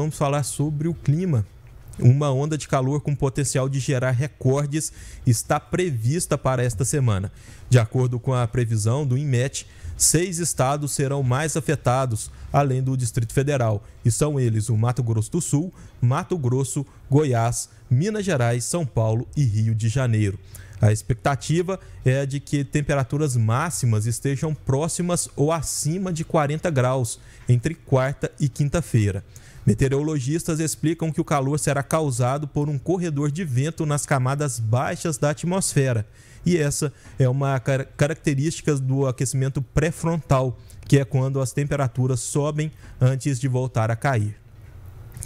vamos falar sobre o clima. Uma onda de calor com potencial de gerar recordes está prevista para esta semana. De acordo com a previsão do INMET, seis estados serão mais afetados, além do Distrito Federal, e são eles o Mato Grosso do Sul, Mato Grosso, Goiás, Minas Gerais, São Paulo e Rio de Janeiro. A expectativa é de que temperaturas máximas estejam próximas ou acima de 40 graus entre quarta e quinta-feira. Meteorologistas explicam que o calor será causado por um corredor de vento nas camadas baixas da atmosfera, e essa é uma car característica do aquecimento pré-frontal, que é quando as temperaturas sobem antes de voltar a cair.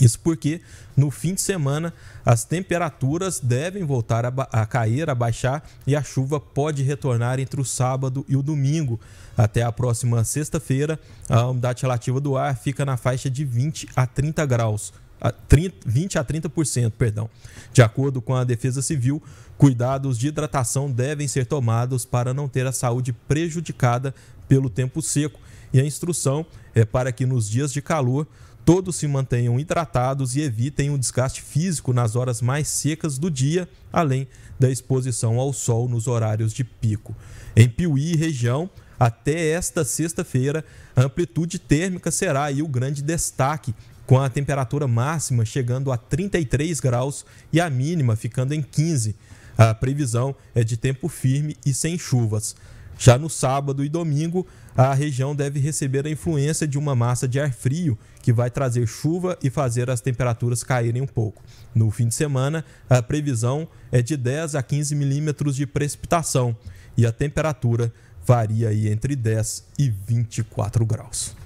Isso porque no fim de semana as temperaturas devem voltar a, a, cair, a baixar e a chuva pode retornar entre o sábado e o domingo. Até a próxima sexta-feira, a umidade relativa do ar fica na faixa de 20 a 30 graus a 30, 20 a 30%, perdão. De acordo com a Defesa Civil, cuidados de hidratação devem ser tomados para não ter a saúde prejudicada pelo tempo seco. E a instrução é para que nos dias de calor todos se mantenham hidratados e evitem o desgaste físico nas horas mais secas do dia, além da exposição ao sol nos horários de pico. Em Piuí, região, até esta sexta-feira, a amplitude térmica será o grande destaque com a temperatura máxima chegando a 33 graus e a mínima ficando em 15. A previsão é de tempo firme e sem chuvas. Já no sábado e domingo, a região deve receber a influência de uma massa de ar frio que vai trazer chuva e fazer as temperaturas caírem um pouco. No fim de semana, a previsão é de 10 a 15 milímetros de precipitação e a temperatura varia aí entre 10 e 24 graus.